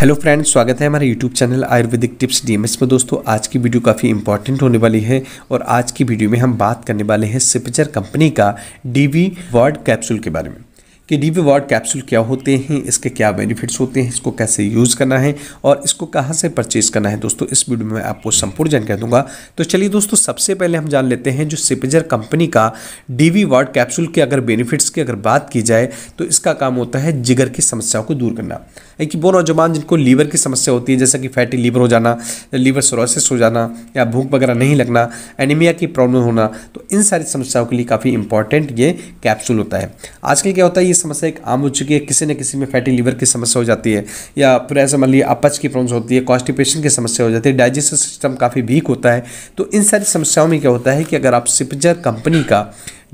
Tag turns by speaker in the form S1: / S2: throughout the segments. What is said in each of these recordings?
S1: hello friends स्वागत है हमारे YouTube channel Ayurvedic tips DMS में दोस्तों आज की वीडियो काफ़ी इंपॉर्टेंट होने वाली है और आज की वीडियो में हम बात करने वाले हैं सिपचर कंपनी का डीवी वार्ड कैप्सूल के बारे में कि डी वार्ड कैप्सूल क्या होते हैं इसके क्या बेनिफिट्स होते हैं इसको कैसे यूज़ करना है और इसको कहाँ से परचेज़ करना है दोस्तों इस वीडियो में आपको संपूर्ण जानकारी दूंगा तो चलिए दोस्तों सबसे पहले हम जान लेते हैं जो सिपेजर कंपनी का डी वार्ड कैप्सूल के अगर बेनिफिट्स की अगर बात की जाए तो इसका काम होता है जिगर की समस्याओं को दूर करना एक कि वो नौजवान जिनको लीवर की समस्या होती है जैसे कि फैटी लीवर हो जाना लीवर सोरोसिस हो जाना या भूख वगैरह नहीं लगना एनीमिया की प्रॉब्लम होना तो इन सारी समस्याओं के लिए काफ़ी इंपॉर्टेंट ये कैप्सूल होता है आजकल क्या होता है ये समस्या एक आम हो चुकी है किसी न किसी में फैटी लीवर की समस्या हो जाती है या फिर ऐसा मान लीजिए अपच की प्रॉब्लम होती है कॉन्स्टिपेशन की समस्या हो जाती है डाइजेस्टिव सिस्टम काफ़ी वीक होता है तो इन सारी समस्याओं में क्या होता है कि अगर आप सिपजर कंपनी का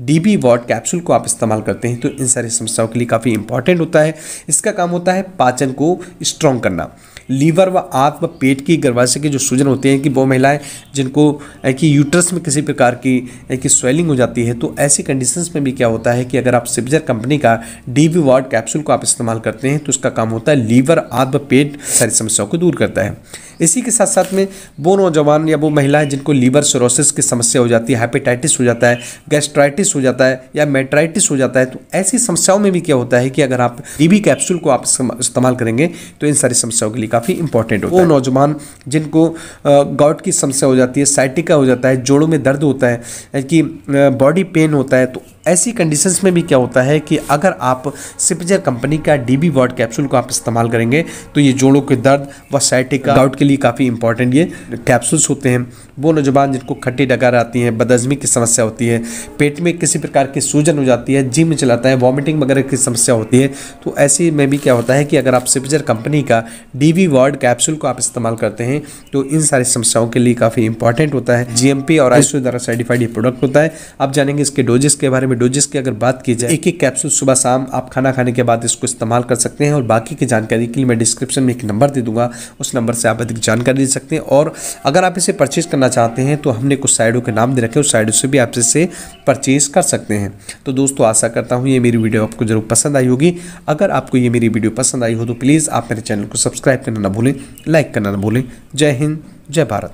S1: डी बी वॉट कैप्सूल को आप इस्तेमाल करते हैं तो इन सारी समस्याओं के लिए काफ़ी इंपॉर्टेंट होता है इसका काम होता है पाचन को स्ट्रॉन्ग करना लीवर व व पेट की गर्भाशय के जो सूजन होते हैं कि वो महिलाएं जिनको कि यूट्रस में किसी प्रकार की कि स्वेलिंग हो जाती है तो ऐसे कंडीशन में भी क्या होता है कि अगर आप सिब्जर कंपनी का डी वी वार्ड कैप्सूल को आप इस्तेमाल करते हैं तो उसका काम होता है लीवर व पेट सारी समस्याओं को दूर करता है इसी के साथ साथ में वो नौजवान या वो महिलाएं जिनको लीवर सोरोसिस की समस्या हो जाती है हेपेटाइटिस हो जाता है गैस्ट्राइटिस हो जाता है या मेट्राइटिस हो जाता है तो ऐसी समस्याओं में भी क्या होता है कि अगर आप डी कैप्सूल को आप इस्तेमाल करेंगे तो इन सारी समस्याओं के लिए काफ़ी इंपॉर्टेंट होता वो है वो नौजवान जिनको गाउट की समस्या हो जाती है साइटिका हो जाता है जोड़ों में दर्द होता है कि बॉडी पेन होता है तो ऐसी कंडीशंस में भी क्या होता है कि अगर आप सिपजर कंपनी का डी बी वर्ड कैप्सूल को आप इस्तेमाल करेंगे तो ये जोड़ों के दर्द व साइटिक डाउट के लिए काफ़ी इंपॉर्टेंट ये कैप्सूल्स होते हैं वो नौजवान जिनको खट्टी डगार आती है बदजमी की समस्या होती है पेट में किसी प्रकार की सूजन हो जाती है जिम चलाता है वॉमिटिंग वगैरह की समस्या होती है तो ऐसे में भी क्या होता है कि अगर आप सिपजर कंपनी का डी वी वर्ड कैप्सूल को आप इस्तेमाल करते हैं तो इन सारी समस्याओं के लिए काफ़ी इंपॉर्टेंट होता है जी और आईसो द्वारा सर्टिफाइड ये प्रोडक्ट होता है आप जानेंगे इसके डोजेस के बारे में डोजेस की अगर बात की जाए एक एक कैप्सूल सुबह शाम आप खाना खाने के बाद इसको इस्तेमाल कर सकते हैं और बाकी की जानकारी के लिए मैं डिस्क्रिप्शन में एक नंबर दे दूंगा उस नंबर से आप अधिक जानकारी दे सकते हैं और अगर आप इसे परचेज करना करना चाहते हैं तो हमने कुछ साइडों के नाम दे रखे उस साइडों से भी आप इससे परचेज कर सकते हैं तो दोस्तों आशा करता हूँ ये मेरी वीडियो आपको जरूर पसंद आई होगी अगर आपको ये मेरी वीडियो पसंद आई हो तो प्लीज़ आप मेरे चैनल को सब्सक्राइब करना ना भूलें लाइक करना ना भूलें जय हिंद जय भारत